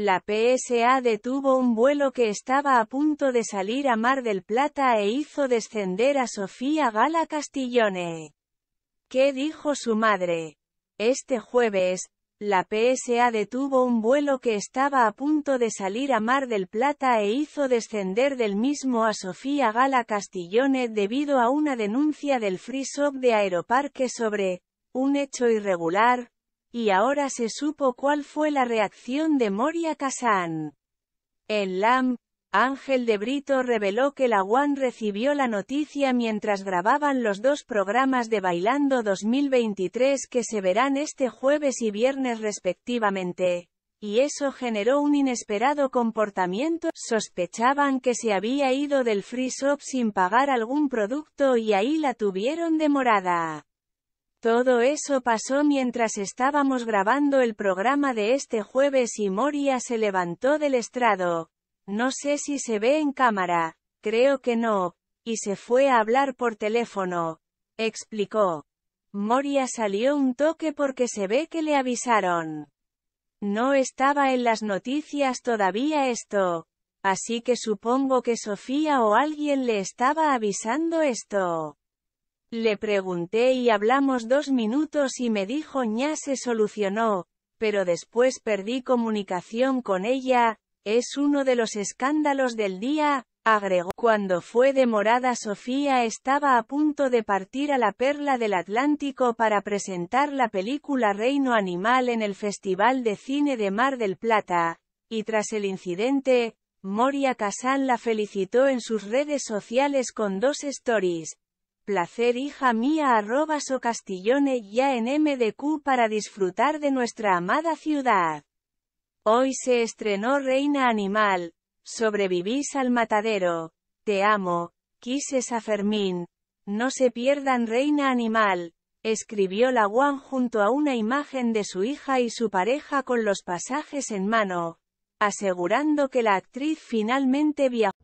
La PSA detuvo un vuelo que estaba a punto de salir a Mar del Plata e hizo descender a Sofía Gala Castillone. ¿Qué dijo su madre? Este jueves, la PSA detuvo un vuelo que estaba a punto de salir a Mar del Plata e hizo descender del mismo a Sofía Gala Castillone debido a una denuncia del Free Shop de Aeroparque sobre un hecho irregular, y ahora se supo cuál fue la reacción de Moria Kazan. En LAM, Ángel de Brito reveló que la One recibió la noticia mientras grababan los dos programas de Bailando 2023 que se verán este jueves y viernes respectivamente. Y eso generó un inesperado comportamiento, sospechaban que se había ido del free shop sin pagar algún producto y ahí la tuvieron demorada. morada. Todo eso pasó mientras estábamos grabando el programa de este jueves y Moria se levantó del estrado. No sé si se ve en cámara, creo que no, y se fue a hablar por teléfono, explicó. Moria salió un toque porque se ve que le avisaron. No estaba en las noticias todavía esto, así que supongo que Sofía o alguien le estaba avisando esto. Le pregunté y hablamos dos minutos y me dijo ya se solucionó, pero después perdí comunicación con ella, es uno de los escándalos del día, agregó. Cuando fue demorada Sofía estaba a punto de partir a la Perla del Atlántico para presentar la película Reino Animal en el Festival de Cine de Mar del Plata, y tras el incidente, Moria Casal la felicitó en sus redes sociales con dos stories, placer hija mía o castillone ya en MDQ para disfrutar de nuestra amada ciudad. Hoy se estrenó Reina Animal, sobrevivís al matadero, te amo, quises a Fermín, no se pierdan Reina Animal, escribió la Juan junto a una imagen de su hija y su pareja con los pasajes en mano, asegurando que la actriz finalmente viajó